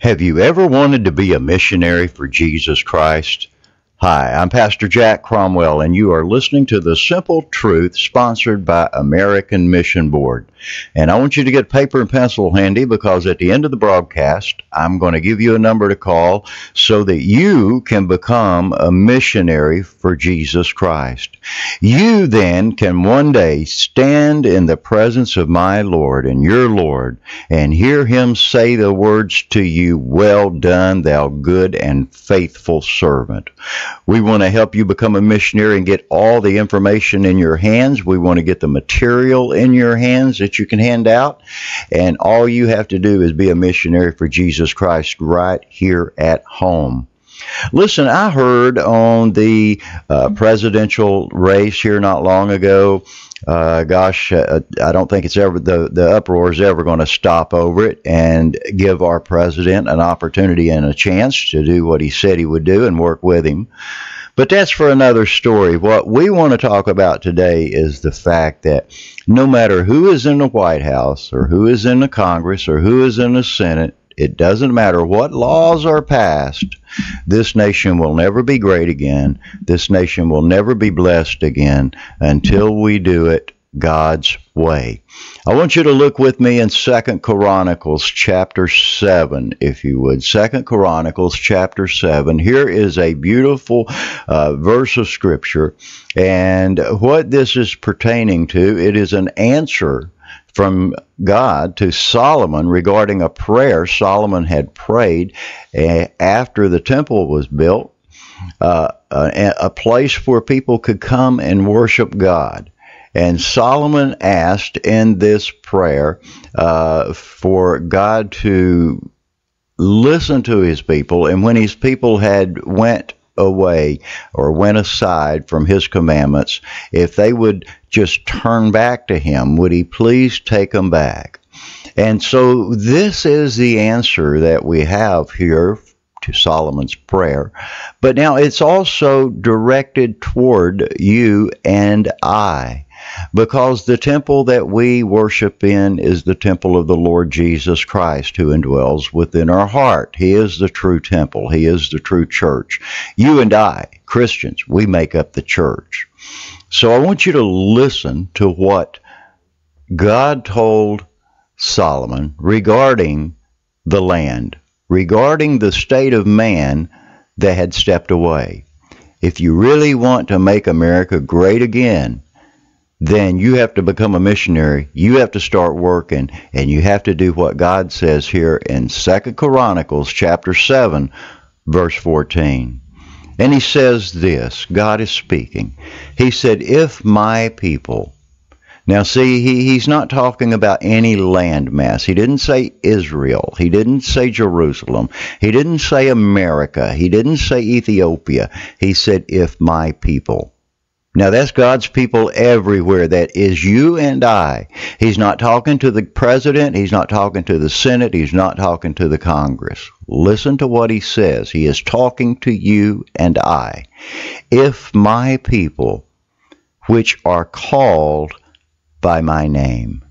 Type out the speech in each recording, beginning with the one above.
Have you ever wanted to be a missionary for Jesus Christ? Hi, I'm Pastor Jack Cromwell, and you are listening to The Simple Truth, sponsored by American Mission Board. And I want you to get paper and pencil handy because at the end of the broadcast, I'm going to give you a number to call so that you can become a missionary for Jesus Christ. You then can one day stand in the presence of my Lord and your Lord and hear him say the words to you, Well done, thou good and faithful servant. We want to help you become a missionary and get all the information in your hands. We want to get the material in your hands that you can hand out. And all you have to do is be a missionary for Jesus. Jesus Christ right here at home. Listen, I heard on the uh, presidential race here not long ago. Uh, gosh, uh, I don't think it's ever the the uproar is ever going to stop over it and give our president an opportunity and a chance to do what he said he would do and work with him. But that's for another story. What we want to talk about today is the fact that no matter who is in the White House or who is in the Congress or who is in the Senate, it doesn't matter what laws are passed, this nation will never be great again. This nation will never be blessed again until we do it God's way. I want you to look with me in Second Chronicles chapter 7, if you would. Second Chronicles chapter 7. Here is a beautiful uh, verse of Scripture. And what this is pertaining to, it is an answer from God to Solomon regarding a prayer Solomon had prayed eh, after the temple was built, uh, uh, a, place where people could come and worship God. And Solomon asked in this prayer uh, for God to listen to his people, and when his people had went away or went aside from his commandments, if they would just turn back to him? Would he please take them back? And so this is the answer that we have here to Solomon's prayer. But now it's also directed toward you and I because the temple that we worship in is the temple of the Lord Jesus Christ who indwells within our heart. He is the true temple, He is the true church. You and I, Christians, we make up the church. So I want you to listen to what God told Solomon regarding the land, regarding the state of man that had stepped away. If you really want to make America great again, then you have to become a missionary. You have to start working and you have to do what God says here in 2 Chronicles chapter 7 verse 14. And he says this, God is speaking. He said, "If my people." Now see, he, he's not talking about any landmass. He didn't say Israel. He didn't say Jerusalem. He didn't say America. He didn't say Ethiopia. He said, "If my people." Now that's God's people everywhere. That is you and I. He's not talking to the president. He's not talking to the Senate. He's not talking to the Congress. Listen to what he says. He is talking to you and I. If my people, which are called by my name.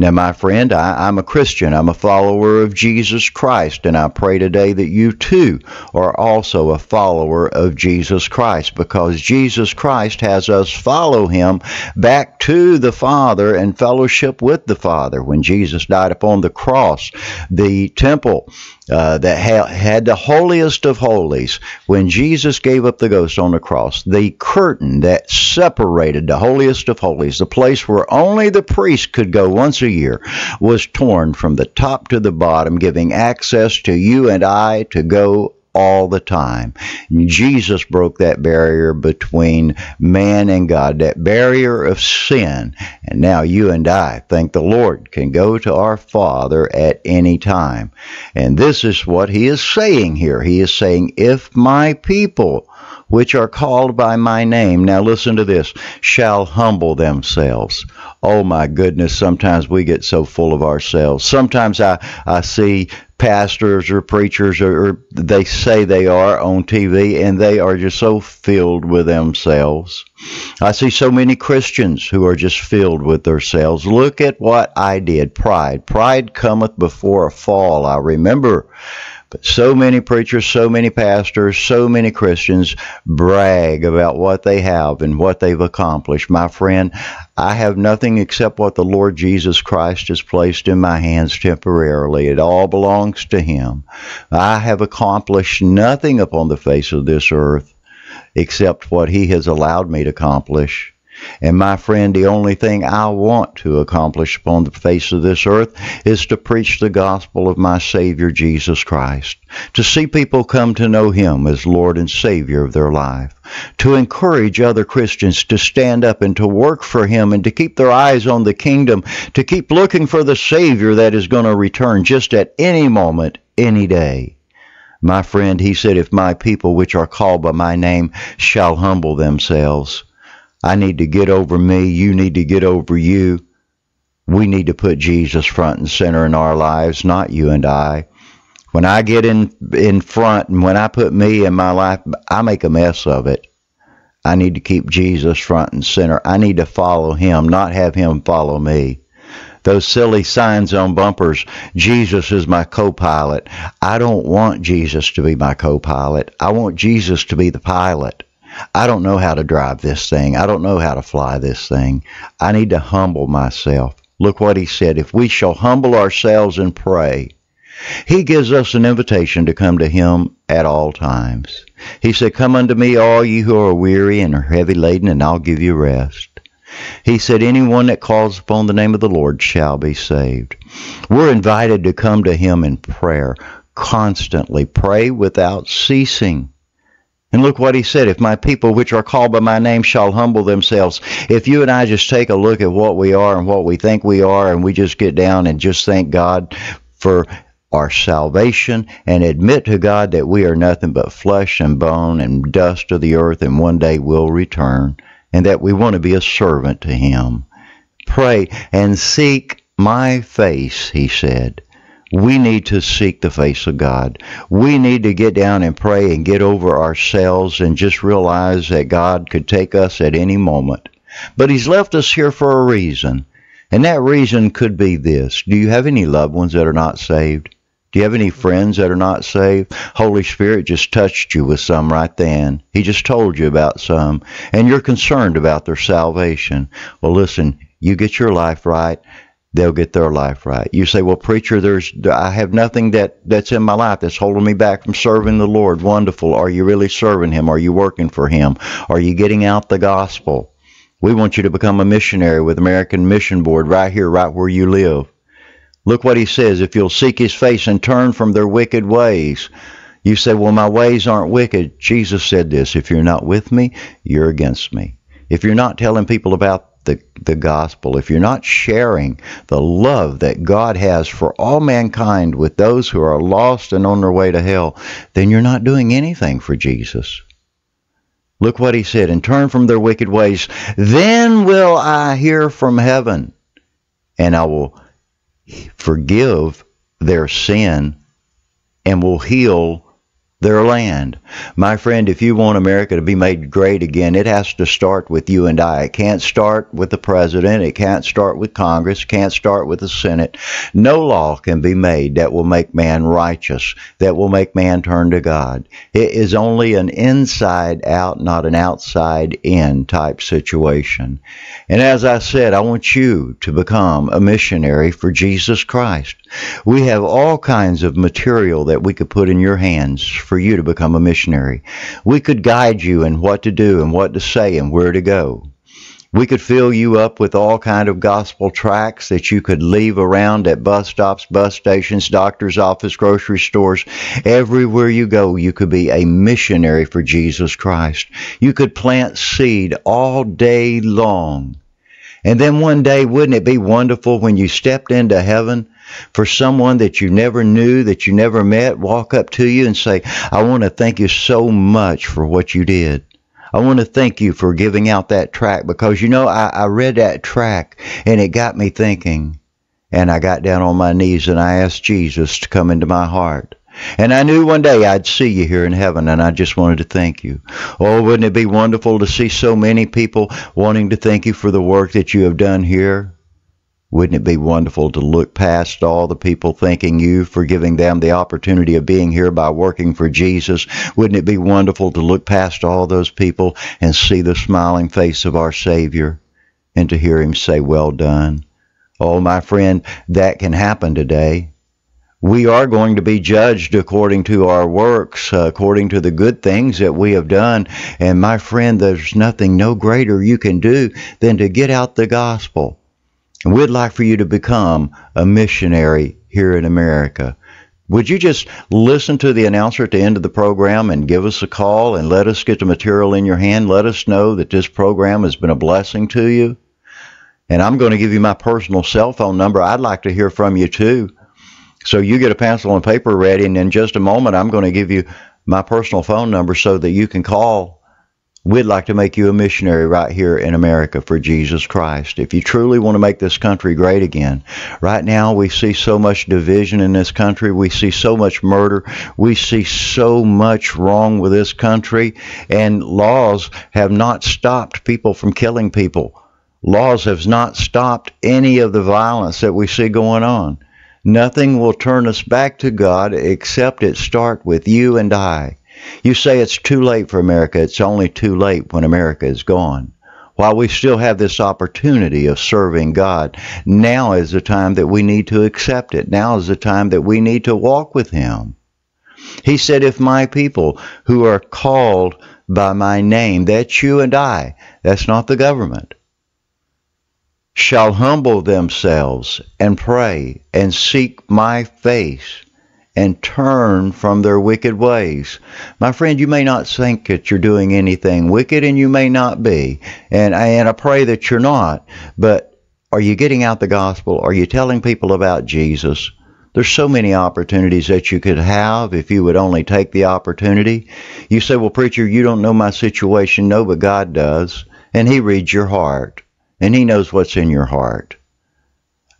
Now, my friend, I, am a Christian. I'm a follower of Jesus Christ, and I pray today that you too are also a follower of Jesus Christ because Jesus Christ has us follow him back to the Father and fellowship with the Father. When Jesus died upon the cross, the temple uh, that ha- had the holiest of holies. When Jesus gave up the ghost on the cross, the curtain that separated the holiest of holies, the place where only the priest could go once a year, was torn from the top to the bottom, giving access to you and I to go all the time. Jesus broke that barrier between man and God, that barrier of sin. And now you and I, think the Lord, can go to our Father at any time. And this is what he is saying here. He is saying, If my people, which are called by my name, now listen to this, shall humble themselves. Oh my goodness, sometimes we get so full of ourselves. Sometimes I, I see pastors or preachers or, or they say they are on TV and they are just so filled with themselves. I see so many Christians who are just filled with themselves. Look at what I did. Pride. Pride cometh before a fall. I remember but so many preachers, so many pastors, so many Christians brag about what they have and what they've accomplished. My friend, I have nothing except what the Lord Jesus Christ has placed in my hands temporarily. It all belongs to Him. I have accomplished nothing upon the face of this earth except what He has allowed me to accomplish. And my friend, the only thing I want to accomplish upon the face of this earth is to preach the gospel of my Savior Jesus Christ, to see people come to know Him as Lord and Savior of their life, to encourage other Christians to stand up and to work for Him and to keep their eyes on the kingdom, to keep looking for the Savior that is going to return just at any moment, any day. My friend, he said, if my people which are called by my name shall humble themselves I need to get over me. You need to get over you. We need to put Jesus front and center in our lives, not you and I. When I get in in front and when I put me in my life, I make a mess of it. I need to keep Jesus front and center. I need to follow him, not have him follow me. Those silly signs on bumpers, Jesus is my co pilot. I don't want Jesus to be my co pilot. I want Jesus to be the pilot. I don't know how to drive this thing. I don't know how to fly this thing. I need to humble myself. Look what he said. If we shall humble ourselves and pray, he gives us an invitation to come to him at all times. He said, Come unto me, all ye who are weary and are heavy laden, and I'll give you rest. He said, Anyone that calls upon the name of the Lord shall be saved. We're invited to come to him in prayer constantly. Pray without ceasing. And look what he said if my people which are called by my name shall humble themselves. If you and I just take a look at what we are and what we think we are, and we just get down and just thank God for our salvation and admit to God that we are nothing but flesh and bone and dust of the earth, and one day will return, and that we want to be a servant to Him. Pray and seek my face, he said. We need to seek the face of God. We need to get down and pray and get over ourselves and just realize that God could take us at any moment. But He's left us here for a reason. And that reason could be this Do you have any loved ones that are not saved? Do you have any friends that are not saved? Holy Spirit just touched you with some right then. He just told you about some, and you're concerned about their salvation. Well, listen, you get your life right, they'll get their life right. You say, "Well, preacher, there's I have nothing that that's in my life that's holding me back from serving the Lord." Wonderful. Are you really serving him? Are you working for him? Are you getting out the gospel? We want you to become a missionary with American Mission Board right here right where you live. Look what he says, if you'll seek his face and turn from their wicked ways. You say, "Well, my ways aren't wicked." Jesus said this, "If you're not with me, you're against me." If you're not telling people about the, the gospel, if you're not sharing the love that God has for all mankind with those who are lost and on their way to hell, then you're not doing anything for Jesus. Look what he said, and turn from their wicked ways. Then will I hear from heaven, and I will forgive their sin and will heal their land. My friend, if you want America to be made great again, it has to start with you and I. It can't start with the president. It can't start with Congress. It can't start with the Senate. No law can be made that will make man righteous, that will make man turn to God. It is only an inside out, not an outside in type situation. And as I said, I want you to become a missionary for Jesus Christ. We have all kinds of material that we could put in your hands for you to become a missionary. We could guide you in what to do and what to say and where to go. We could fill you up with all kind of gospel tracts that you could leave around at bus stops, bus stations, doctor's office, grocery stores. Everywhere you go, you could be a missionary for Jesus Christ. You could plant seed all day long. And then one day, wouldn't it be wonderful when you stepped into heaven for someone that you never knew, that you never met, walk up to you and say, I want to thank you so much for what you did. I want to thank you for giving out that track because you know, I, I read that track and it got me thinking. And I got down on my knees and I asked Jesus to come into my heart. And I knew one day I'd see you here in heaven, and I just wanted to thank you. Oh, wouldn't it be wonderful to see so many people wanting to thank you for the work that you have done here? Wouldn't it be wonderful to look past all the people thanking you for giving them the opportunity of being here by working for Jesus? Wouldn't it be wonderful to look past all those people and see the smiling face of our Savior and to hear Him say, Well done? Oh, my friend, that can happen today. We are going to be judged according to our works, uh, according to the good things that we have done. And my friend, there's nothing no greater you can do than to get out the gospel and we'd like for you to become a missionary here in America. Would you just listen to the announcer at the end of the program and give us a call and let us get the material in your hand? Let us know that this program has been a blessing to you. And I'm going to give you my personal cell phone number. I'd like to hear from you too. So you get a pencil and paper ready, and in just a moment, I'm going to give you my personal phone number so that you can call We'd like to make you a missionary right here in America for Jesus Christ. If you truly want to make this country great again, right now we see so much division in this country. We see so much murder. We see so much wrong with this country. And laws have not stopped people from killing people. Laws have not stopped any of the violence that we see going on. Nothing will turn us back to God except it start with you and I. You say it's too late for America. It's only too late when America is gone. While we still have this opportunity of serving God, now is the time that we need to accept it. Now is the time that we need to walk with Him. He said, If my people who are called by my name, that's you and I, that's not the government, shall humble themselves and pray and seek my face and turn from their wicked ways. My friend, you may not think that you're doing anything wicked, and you may not be. And, and I pray that you're not. But are you getting out the gospel? Are you telling people about Jesus? There's so many opportunities that you could have if you would only take the opportunity. You say, Well, preacher, you don't know my situation. No, but God does. And He reads your heart, and He knows what's in your heart.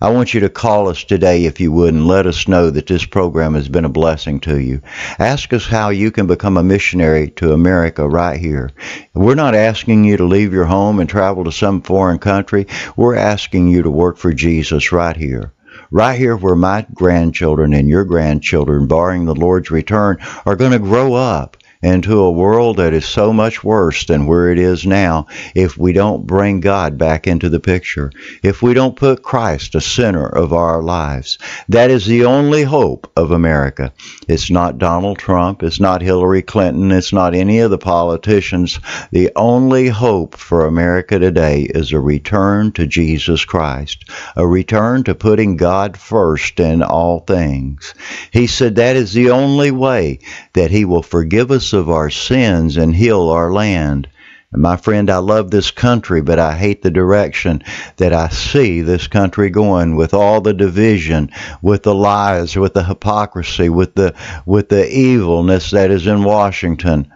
I want you to call us today, if you would, and let us know that this program has been a blessing to you. Ask us how you can become a missionary to America right here. We're not asking you to leave your home and travel to some foreign country. We're asking you to work for Jesus right here. Right here, where my grandchildren and your grandchildren, barring the Lord's return, are going to grow up into a world that is so much worse than where it is now if we don't bring God back into the picture, if we don't put Christ the center of our lives. That is the only hope of America. It's not Donald Trump, it's not Hillary Clinton, it's not any of the politicians. The only hope for America today is a return to Jesus Christ, a return to putting God first in all things. He said that is the only way that He will forgive us of our sins and heal our land. And my friend, I love this country, but I hate the direction that I see this country going with all the division, with the lies, with the hypocrisy, with the with the evilness that is in Washington.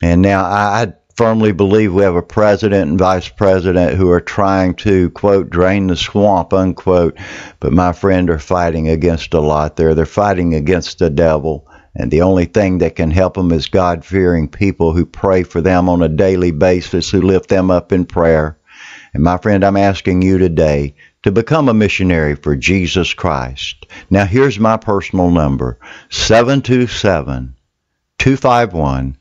And now I firmly believe we have a president and vice president who are trying to, quote, drain the swamp, unquote. But my friend are fighting against a lot there. They're fighting against the devil. And the only thing that can help them is God fearing people who pray for them on a daily basis, who lift them up in prayer. And my friend, I'm asking you today to become a missionary for Jesus Christ. Now, here's my personal number 727 251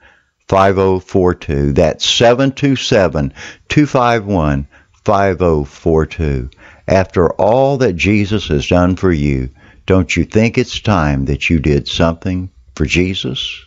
5042. That's 727 251 5042. After all that Jesus has done for you, don't you think it's time that you did something for Jesus,